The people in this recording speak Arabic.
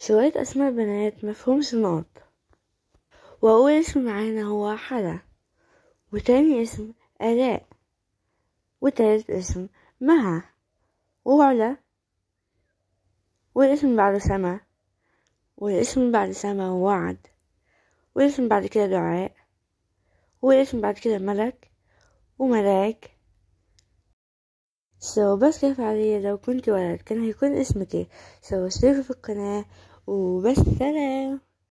شوية أسماء بنات مفهومش نقط وأول اسم معانا هو حلا وتاني اسم آلاء وتالت اسم مها وعلا والاسم بعد سما والاسم بعد سما وعد والاسم بعد كده دعاء والاسم بعد كده ملك وملاك سو بس كيف علي لو كنت ولد كان هيكون اسمك سو إيه؟ اشتركوا في القناة وبس سلام